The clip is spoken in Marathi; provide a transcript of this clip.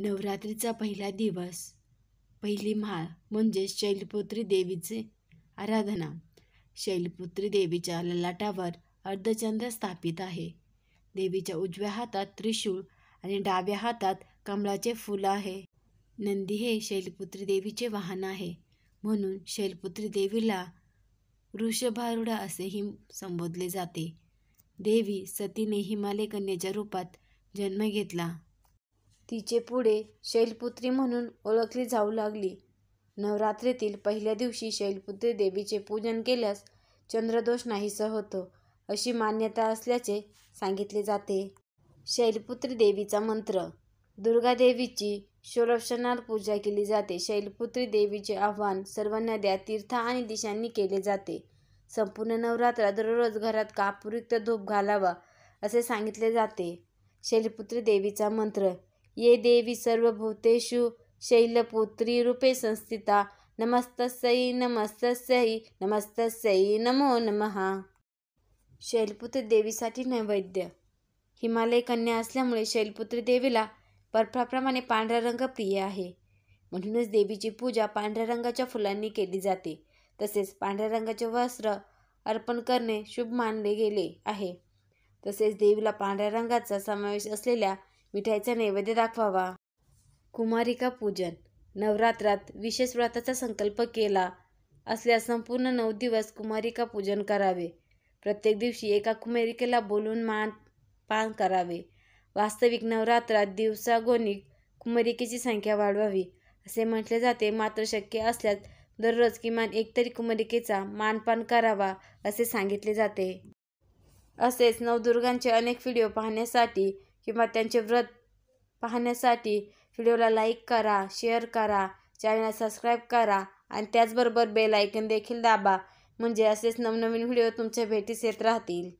नवरात्रीचा पहिला दिवस पहिली माळ म्हणजेच शैलपुत्री देवीचे आराधना शैलपुत्री देवीच्या ललाटावर अर्धचंद्र स्थापित आहे देवीच्या उजव्या हातात त्रिशूळ आणि डाव्या हातात कमळाचे फुलं आहे नंदी हे शैलपुत्री देवीचे वाहन आहे म्हणून शैलपुत्री देवीला वृषभारुडा असेही संबोधले जाते देवी सतीने हिमालय कन्याच्या रूपात जन्म घेतला तिचे पुढे शैलपुत्री म्हणून ओळखली जाऊ लागली नवरात्रीतील पहिल्या दिवशी शैलपुत्री देवीचे पूजन केल्यास चंद्रदोष नाहीसा होतो अशी मान्यता असल्याचे सांगितले जाते शैलपुत्री देवीचा मंत्र दुर्गा देवीची षोडक्षनार पूजा केली जाते शैलपुत्री देवीचे आव्हान सर्व नद्या तीर्थ आणि दिशांनी केले जाते संपूर्ण नवरात्रा दररोज घरात कापुरिक्त धूप घालावा असे सांगितले जाते शैलपुत्री देवीचा मंत्र ये देवी सर्वभूतेषु शैलपुत्री रूपे संस्थिता नमस्तस्यै नमस्तस्यै नमस्तस्यै नमो नमः शैलपुत्र देवीसाठी नैवेद्य हिमालय कन्या असल्यामुळे शैलपुत्री देवीला बर्फाप्रमाणे पांढरा रंग प्रिय आहे म्हणूनच देवीची पूजा पांढऱ्या रंगाच्या फुलांनी केली जाते तसेच पांढऱ्या रंगाचे वस्त्र अर्पण करणे शुभ मानले गेले आहे तसेच देवीला पांढऱ्या रंगाचा समावेश असलेल्या मिठाईचा नैवेद्य दाखवावा कुमारिका पूजन नवरात्रात विशेष व्रताचा संकल्प केला असल्यास संपूर्ण नऊ दिवस कुमारिका पूजन करावे प्रत्येक दिवशी एका कुमारिकेला बोलून मान पान करावे वास्तविक नवरात्रात दिवसागोनिक कुमारिकेची संख्या वाढवावी असे म्हटले जाते मात्र शक्य असल्यास दररोज किमान एकतरी कुमारिकेचा मानपान करावा असे सांगितले जाते असेच नवदुर्गांचे अनेक व्हिडिओ पाहण्यासाठी किंवा त्यांचे व्रत पाहण्यासाठी व्हिडिओला लाईक करा शेअर करा चॅनलला सबस्क्राईब करा आणि त्याचबरोबर बेल आयकन देखील दाबा म्हणजे असेच नवनवीन व्हिडिओ तुमच्या भेटीस येत राहतील